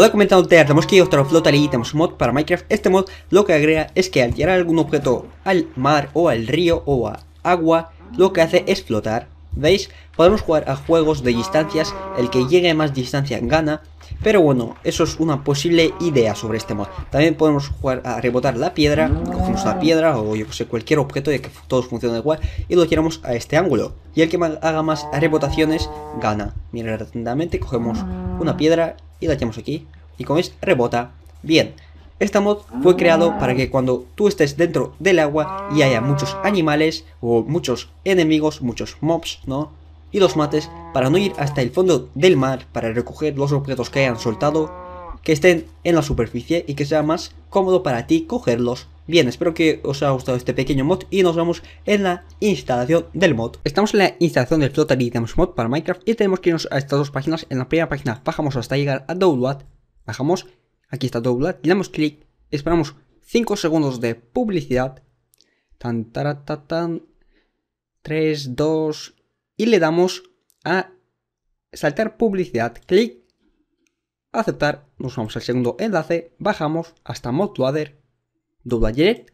Hola comentando tenemos que otra flota y tenemos mod para Minecraft. Este mod lo que agrega es que al tirar algún objeto al mar o al río o a agua, lo que hace es flotar. ¿Veis? Podemos jugar a juegos de distancias, el que llegue a más distancia gana, pero bueno, eso es una posible idea sobre este mod. También podemos jugar a rebotar la piedra, cogemos la piedra o yo que sé, cualquier objeto Ya que todos funcionan igual y lo tiramos a este ángulo. Y el que haga más rebotaciones gana. Mira atentamente, cogemos una piedra y lo echamos aquí. Y como es rebota. Bien, esta mod fue creado para que cuando tú estés dentro del agua y haya muchos animales o muchos enemigos, muchos mobs, ¿no? Y los mates para no ir hasta el fondo del mar para recoger los objetos que hayan soltado, que estén en la superficie y que sea más cómodo para ti cogerlos Bien, espero que os haya gustado este pequeño mod y nos vamos en la instalación del mod. Estamos en la instalación del Flutter y tenemos mod para Minecraft y tenemos que irnos a estas dos páginas. En la primera página bajamos hasta llegar a Download, bajamos, aquí está Download, le damos clic, esperamos 5 segundos de publicidad, tan, tan, 3, 2 y le damos a saltar publicidad, clic, aceptar, nos vamos al segundo enlace, bajamos hasta mod doble Direct,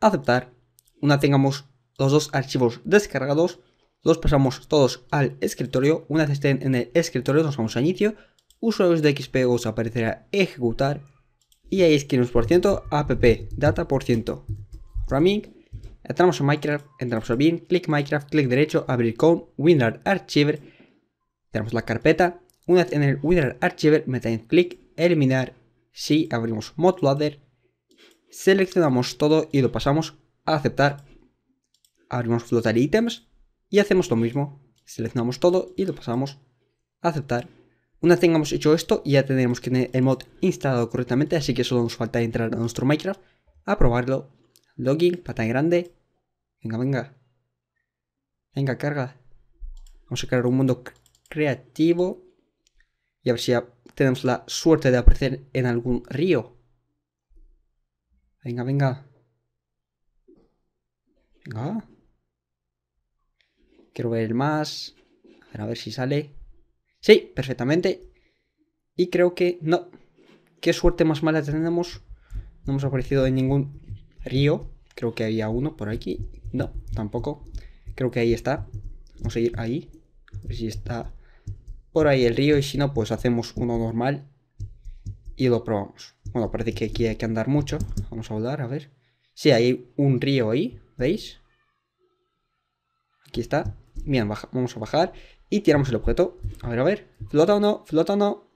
aceptar. Una tengamos los dos archivos descargados, los pasamos todos al escritorio. Una vez estén en el escritorio, nos vamos a inicio. Usuarios de XP os aparecerá ejecutar. Y ahí es escribimos por ciento, app, data por ciento, Running. Entramos a Minecraft, entramos a bin, clic Minecraft, clic derecho, abrir con WinRAR Archiver. Tenemos la carpeta. Una vez en el WinRAR Archiver, metemos clic, eliminar. Si abrimos mod loader seleccionamos todo y lo pasamos a aceptar. Abrimos flotar ítems y hacemos lo mismo. Seleccionamos todo y lo pasamos a aceptar. Una vez tengamos hecho esto, ya tendremos que tener el mod instalado correctamente, así que solo nos falta entrar a nuestro Minecraft, a probarlo. Login, pata grande. Venga, venga. Venga, carga. Vamos a crear un mundo creativo. Y a ver si ya tenemos la suerte de aparecer en algún río. Venga, venga. Venga. Quiero ver el más. A ver, a ver si sale. Sí, perfectamente. Y creo que... No. Qué suerte más mala tenemos. No hemos aparecido en ningún río. Creo que había uno por aquí. No, tampoco. Creo que ahí está. Vamos a ir ahí. A ver si está por ahí el río. Y si no, pues hacemos uno normal. Y lo probamos. Bueno, parece que aquí hay que andar mucho. Vamos a volar, a ver. Sí, hay un río ahí, ¿veis? Aquí está. Bien, vamos a bajar y tiramos el objeto. A ver, a ver. ¿Flota o no? ¿Flota o no?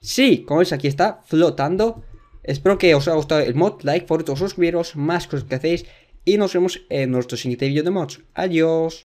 Sí, como veis aquí está, flotando. Espero que os haya gustado el mod, like, favorito, suscribiros, más cosas que hacéis. Y nos vemos en nuestro siguiente vídeo de mods. Adiós.